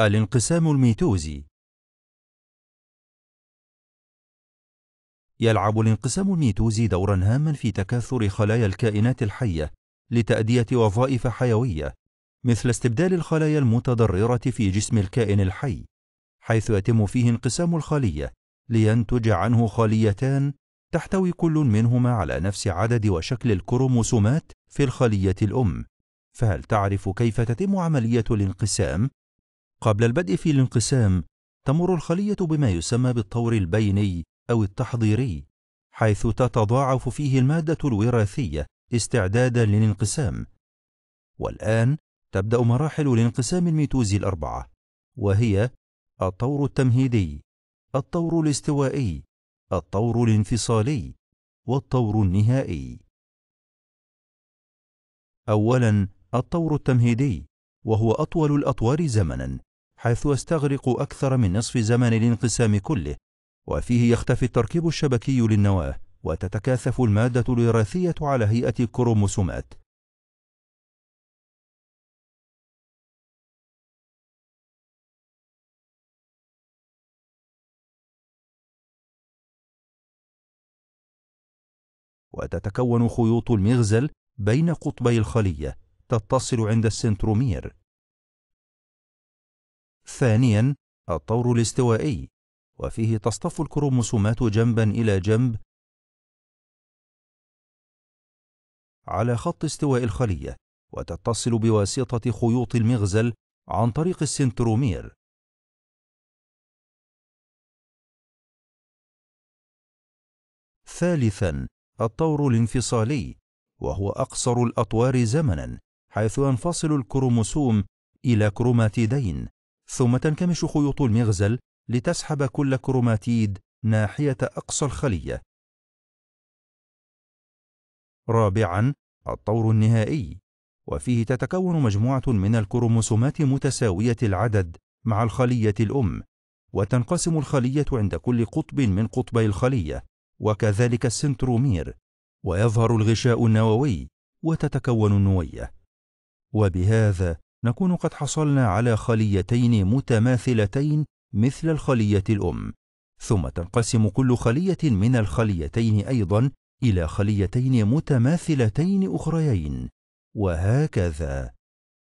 الانقسام الميتوزي يلعب الانقسام الميتوزي دورا هاما في تكاثر خلايا الكائنات الحية لتأدية وظائف حيوية مثل استبدال الخلايا المتضررة في جسم الكائن الحي حيث يتم فيه انقسام الخلية لينتج عنه خليتان تحتوي كل منهما على نفس عدد وشكل الكروموسومات في الخلية الأم فهل تعرف كيف تتم عملية الانقسام قبل البدء في الانقسام تمر الخلية بما يسمى بالطور البيني أو التحضيري حيث تتضاعف فيه المادة الوراثية استعدادا للانقسام والآن تبدأ مراحل الانقسام الميتوزي الأربعة وهي الطور التمهيدي الطور الاستوائي الطور الانفصالي والطور النهائي أولا الطور التمهيدي وهو أطول الأطوار زمنا حيث يستغرق أكثر من نصف زمن الانقسام كله وفيه يختفي التركيب الشبكي للنواة وتتكاثف المادة الوراثية على هيئة كروموسومات وتتكون خيوط المغزل بين قطبي الخلية تتصل عند السنترومير ثانيا الطور الاستوائي وفيه تصطف الكروموسومات جنبا إلى جنب على خط استواء الخلية وتتصل بواسطة خيوط المغزل عن طريق السنترومير ثالثا الطور الانفصالي وهو أقصر الأطوار زمنا حيث ينفصل الكروموسوم إلى كروماتيدين ثم تنكمش خيوط المغزل لتسحب كل كروماتيد ناحية أقصى الخلية. رابعًا الطور النهائي، وفيه تتكون مجموعة من الكروموسومات متساوية العدد مع الخلية الأم، وتنقسم الخلية عند كل قطب من قطبي الخلية، وكذلك السنترومير، ويظهر الغشاء النووي، وتتكون النوية. وبهذا نكون قد حصلنا على خليتين متماثلتين مثل الخلية الأم، ثم تنقسم كل خلية من الخليتين أيضًا إلى خليتين متماثلتين أخريين، وهكذا.